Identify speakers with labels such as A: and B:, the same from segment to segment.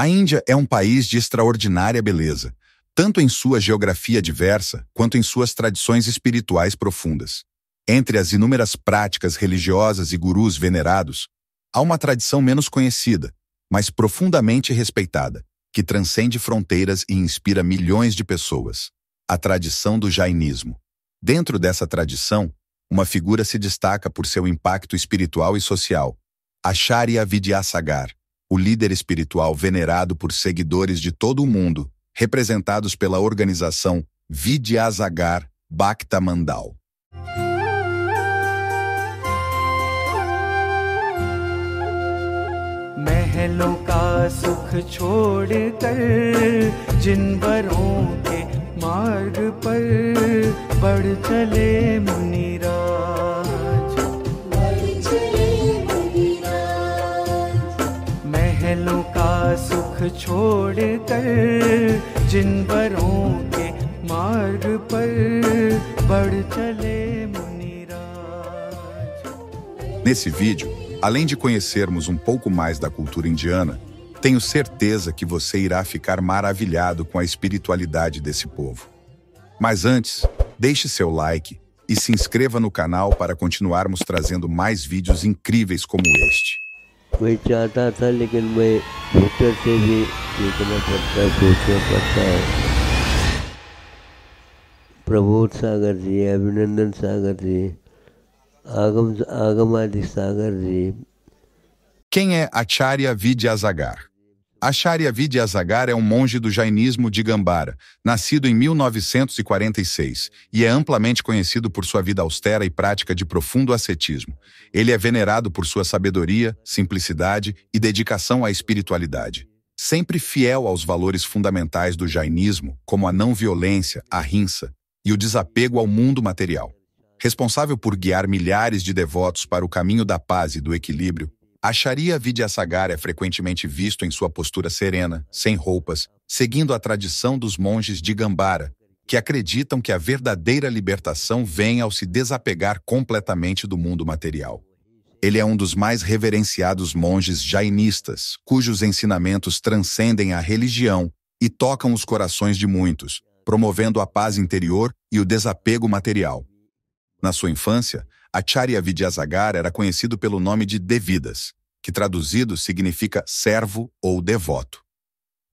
A: A Índia é um país de extraordinária beleza, tanto em sua geografia diversa quanto em suas tradições espirituais profundas. Entre as inúmeras práticas religiosas e gurus venerados, há uma tradição menos conhecida, mas profundamente respeitada, que transcende fronteiras e inspira milhões de pessoas a tradição do jainismo. Dentro dessa tradição, uma figura se destaca por seu impacto espiritual e social, Acharya Vidyasagar, o líder espiritual venerado por seguidores de todo o mundo, representados pela organização Vidyasagar Bhakta Mandal. महलों का सुख
B: छोड़कर के मार्ग पर बढ़ चले मुनि छोड़ कर के मार्ग पर बढ़ चले
A: Nesse vídeo, além de conhecermos um pouco mais da cultura indiana, tenho certeza que você irá ficar maravilhado com a espiritualidade desse povo. Mas antes, deixe seu like e se inscreva no canal para continuarmos trazendo mais vídeos incríveis como este.
B: मैं चाहता था लेकिन मैं भीतर से भी देखना पड़ता है
A: सोचना पड़ता है
B: प्रबोध सागर जी अभिनंदन सागर जी आगम आगम
A: आदि सागर जी Quem é Acharya Vidyasagar? Acharya Vidyasagar é um monge do jainismo de Gambara, nascido em 1946, e é amplamente conhecido por sua vida austera e prática de profundo ascetismo. Ele é venerado por sua sabedoria, simplicidade e dedicação à espiritualidade. Sempre fiel aos valores fundamentais do jainismo, como a não-violência, a rinça e o desapego ao mundo material. Responsável por guiar milhares de devotos para o caminho da paz e do equilíbrio, a Sharia Vidyasagar é frequentemente visto em sua postura serena, sem roupas, seguindo a tradição dos monges de Gambara, que acreditam que a verdadeira libertação vem ao se desapegar completamente do mundo material. Ele é um dos mais reverenciados monges jainistas, cujos ensinamentos transcendem a religião e tocam os corações de muitos, promovendo a paz interior e o desapego material. Na sua infância, Acharya Vidyasagar era conhecido pelo nome de Devidas, que traduzido significa servo ou devoto.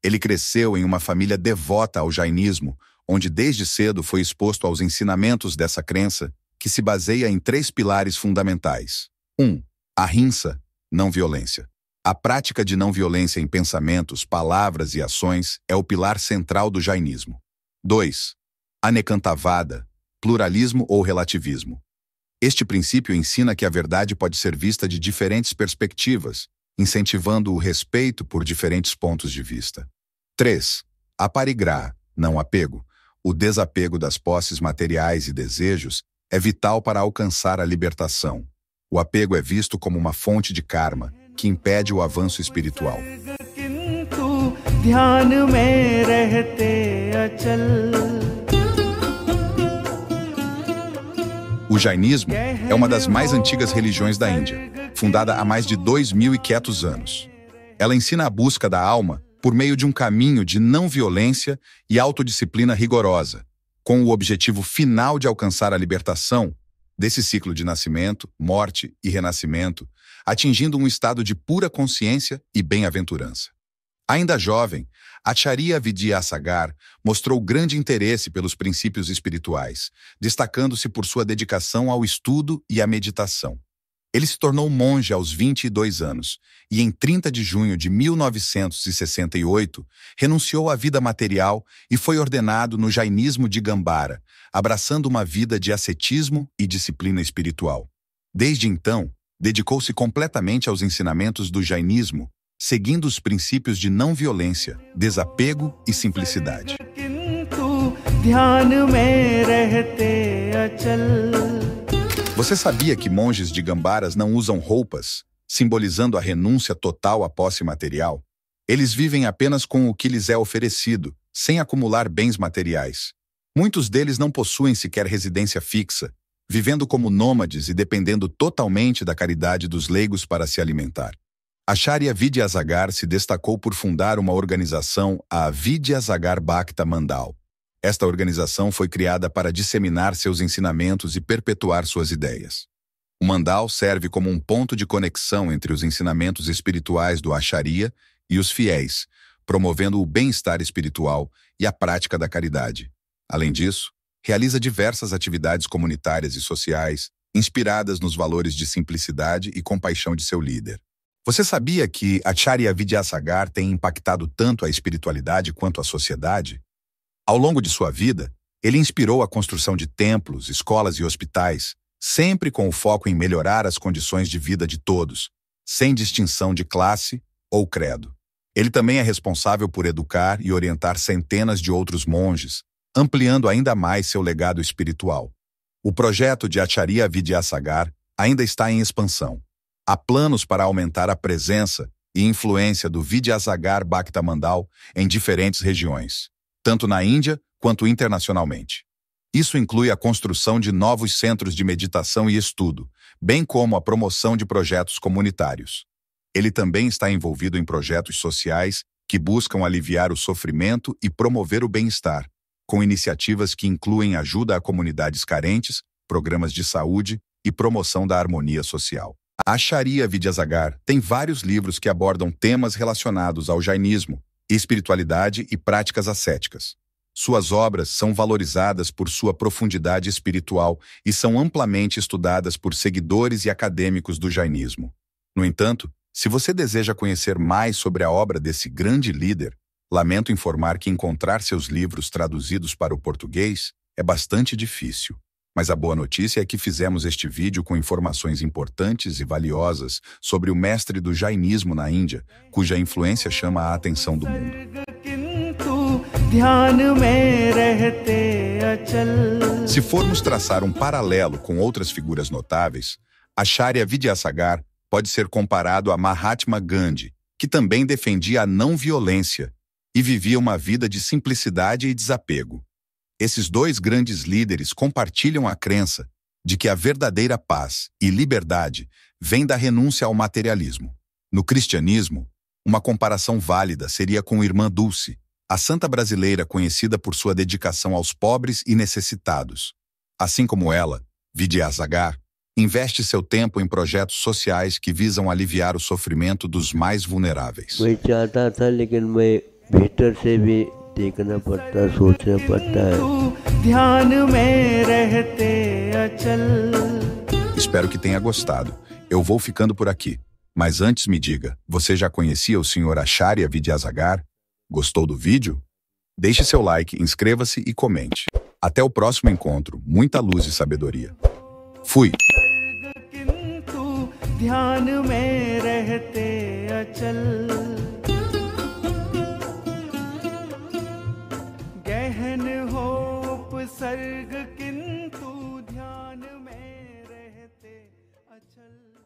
A: Ele cresceu em uma família devota ao jainismo, onde desde cedo foi exposto aos ensinamentos dessa crença, que se baseia em três pilares fundamentais. 1. Um, a Rinsa, não violência. A prática de não violência em pensamentos, palavras e ações é o pilar central do jainismo. 2. Anekantavada, pluralismo ou relativismo. Este princípio ensina que a verdade pode ser vista de diferentes perspectivas, incentivando o respeito por diferentes pontos de vista. 3. Aparigrar, não apego. O desapego das posses materiais e desejos é vital para alcançar a libertação. O apego é visto como uma fonte de karma que impede o avanço espiritual.
B: ध्यान में रहते अचल
A: O jainismo é uma das mais antigas religiões da Índia, fundada há mais de 2.500 anos. Ela ensina a busca da alma por meio de um caminho de não violência e autodisciplina rigorosa, com o objetivo final de alcançar a libertação desse ciclo de nascimento, morte e renascimento, atingindo um estado de pura consciência e bem-aventurança. Ainda jovem, Acharya Vidyasagar mostrou grande interesse pelos princípios espirituais, destacando-se por sua dedicação ao estudo e à meditação. Ele se tornou monge aos 22 anos e, em 30 de junho de 1968, renunciou à vida material e foi ordenado no jainismo de Gambara, abraçando uma vida de ascetismo e disciplina espiritual. Desde então, dedicou-se completamente aos ensinamentos do jainismo seguindo os princípios de não violência, desapego e simplicidade. Você sabia que monges de Gambaras não usam roupas, simbolizando a renúncia total à posse material? Eles vivem apenas com o que lhes é oferecido, sem acumular bens materiais. Muitos deles não possuem sequer residência fixa, vivendo como nômades e dependendo totalmente da caridade dos leigos para se alimentar. Acharya Vidya Zagar se destacou por fundar uma organização, a Vidya Bhakta Mandal. Esta organização foi criada para disseminar seus ensinamentos e perpetuar suas ideias. O mandal serve como um ponto de conexão entre os ensinamentos espirituais do Acharya e os fiéis, promovendo o bem-estar espiritual e a prática da caridade. Além disso, realiza diversas atividades comunitárias e sociais, inspiradas nos valores de simplicidade e compaixão de seu líder. Você sabia que Acharya Vidyasagar tem impactado tanto a espiritualidade quanto a sociedade? Ao longo de sua vida, ele inspirou a construção de templos, escolas e hospitais, sempre com o foco em melhorar as condições de vida de todos, sem distinção de classe ou credo. Ele também é responsável por educar e orientar centenas de outros monges, ampliando ainda mais seu legado espiritual. O projeto de Acharya Vidyasagar ainda está em expansão Há planos para aumentar a presença e influência do Vidyasagar Bhaktamandal em diferentes regiões, tanto na Índia quanto internacionalmente. Isso inclui a construção de novos centros de meditação e estudo, bem como a promoção de projetos comunitários. Ele também está envolvido em projetos sociais que buscam aliviar o sofrimento e promover o bem-estar, com iniciativas que incluem ajuda a comunidades carentes, programas de saúde e promoção da harmonia social. A Sharia Vidyasagar tem vários livros que abordam temas relacionados ao jainismo, espiritualidade e práticas ascéticas. Suas obras são valorizadas por sua profundidade espiritual e são amplamente estudadas por seguidores e acadêmicos do jainismo. No entanto, se você deseja conhecer mais sobre a obra desse grande líder, lamento informar que encontrar seus livros traduzidos para o português é bastante difícil. Mas a boa notícia é que fizemos este vídeo com informações importantes e valiosas sobre o mestre do jainismo na Índia, cuja influência chama a atenção do mundo. Se formos traçar um paralelo com outras figuras notáveis, Acharya Vidyasagar pode ser comparado a Mahatma Gandhi, que também defendia a não violência e vivia uma vida de simplicidade e desapego. Esses dois grandes líderes compartilham a crença de que a verdadeira paz e liberdade vem da renúncia ao materialismo. No cristianismo, uma comparação válida seria com Irmã Dulce, a santa brasileira conhecida por sua dedicação aos pobres e necessitados. Assim como ela, Vidya Zagar, investe seu tempo em projetos sociais que visam aliviar o sofrimento dos mais vulneráveis.
B: देखना पड़ता सोचना पड़ता है ध्यान में रहते अचल
A: Espero que tenha gostado. Eu vou ficando por aqui. Mas antes me diga, você já conhecia o Sr. Acharya Vidyasagar? Gostou do vídeo? Deixe seu like, inscreva-se e comente. Até o próximo encontro. Muita luz e sabedoria. Fui!
B: ध्यान में रहते अचल उपसर्ग किंतु ध्यान में रहते अचल